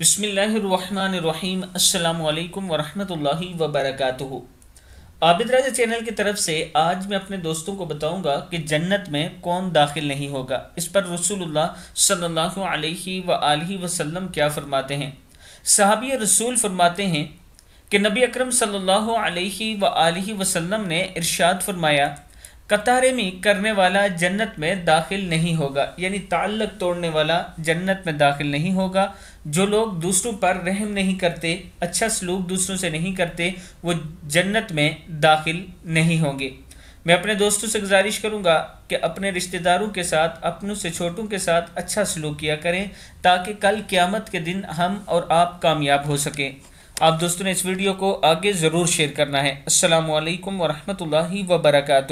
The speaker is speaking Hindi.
बसमीम अल्लाम वरहमतुल्लाहि वबरकातुहु आबिद राजा चैनल की तरफ से आज मैं अपने दोस्तों को बताऊंगा कि जन्नत में कौन दाखिल नहीं होगा इस पर रसूलुल्लाह सल्लल्लाहु अलैहि व आलिहि वसल्लम क्या फरमाते हैं सहाबी रसूल फरमाते हैं कि नबी अकरम सल्लल्लाहु अलैहि व आलिहि वसल्लम ने इरशाद फरमाया कतारेमी करने वाला जन्नत में दाखिल नहीं होगा यानी ताल्लक तोड़ने वाला जन्नत में दाखिल नहीं होगा जो लोग दूसरों पर रहम नहीं करते अच्छा सलूक दूसरों से नहीं करते वो जन्नत में दाखिल नहीं होंगे मैं अपने दोस्तों से गुजारिश करूंगा कि अपने रिश्तेदारों के साथ अपनों से छोटों के साथ अच्छा सलूक किया करें ताकि कल क़्यामत के दिन हम और आप कामयाब हो सकें आप दोस्तों ने इस वीडियो को आगे ज़रूर शेयर करना है असलकम ला वर्का